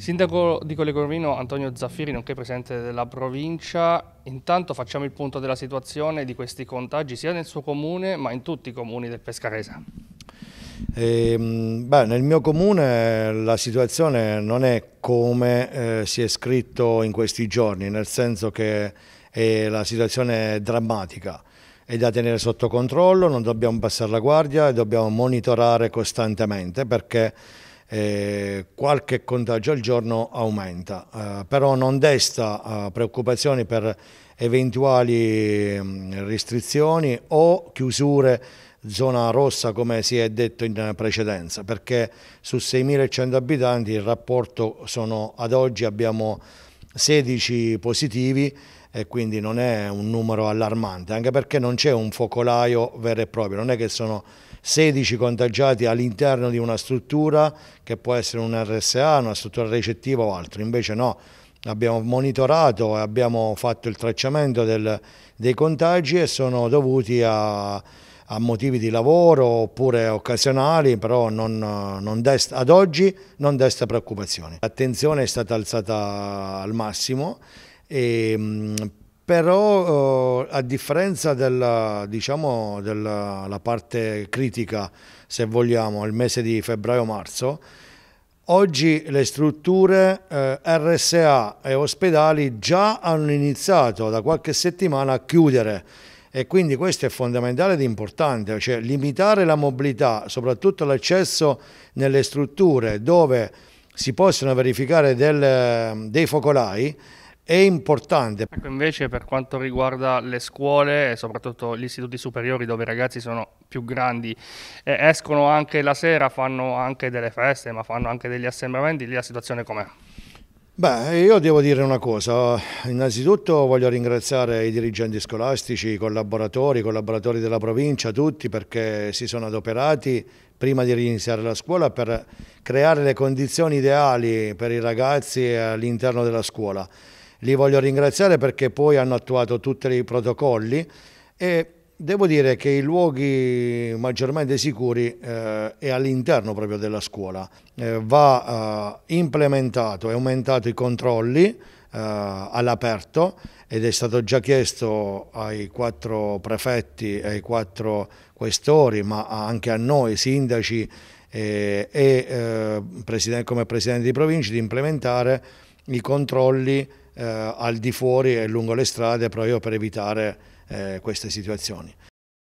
Sindaco di Collegorvino Antonio Zaffiri, nonché presidente della provincia, intanto facciamo il punto della situazione di questi contagi sia nel suo comune ma in tutti i comuni del Pescarese. Eh, beh, nel mio comune la situazione non è come eh, si è scritto in questi giorni, nel senso che eh, la situazione è drammatica è da tenere sotto controllo, non dobbiamo passare la guardia e dobbiamo monitorare costantemente perché eh, qualche contagio al giorno aumenta, eh, però non desta eh, preoccupazioni per eventuali mh, mm, restrizioni o chiusure zona rossa come si è detto in precedenza perché su 6.100 abitanti il rapporto sono ad oggi abbiamo 16 positivi e quindi non è un numero allarmante, anche perché non c'è un focolaio vero e proprio, non è che sono 16 contagiati all'interno di una struttura che può essere un RSA, una struttura recettiva o altro, invece no, abbiamo monitorato e abbiamo fatto il tracciamento del, dei contagi e sono dovuti a a motivi di lavoro oppure occasionali, però non, non desta, ad oggi non desta preoccupazioni. L'attenzione è stata alzata al massimo, e, ehm, però eh, a differenza della, diciamo, della parte critica, se vogliamo, il mese di febbraio-marzo, Oggi le strutture eh, RSA e ospedali già hanno iniziato da qualche settimana a chiudere e quindi questo è fondamentale ed importante, cioè limitare la mobilità, soprattutto l'accesso nelle strutture dove si possono verificare del, dei focolai è importante. Ecco invece per quanto riguarda le scuole e soprattutto gli istituti superiori dove i ragazzi sono più grandi eh, escono anche la sera, fanno anche delle feste ma fanno anche degli assembramenti, lì la situazione com'è? Beh, io devo dire una cosa, innanzitutto voglio ringraziare i dirigenti scolastici, i collaboratori, i collaboratori della provincia, tutti perché si sono adoperati prima di riniziare la scuola per creare le condizioni ideali per i ragazzi all'interno della scuola. Li voglio ringraziare perché poi hanno attuato tutti i protocolli e Devo dire che i luoghi maggiormente sicuri eh, è all'interno proprio della scuola, eh, va eh, implementato e aumentato i controlli eh, all'aperto ed è stato già chiesto ai quattro prefetti, ai quattro questori, ma anche a noi sindaci eh, e eh, presidente, come presidente di provincia di implementare i controlli al di fuori e lungo le strade proprio per evitare eh, queste situazioni.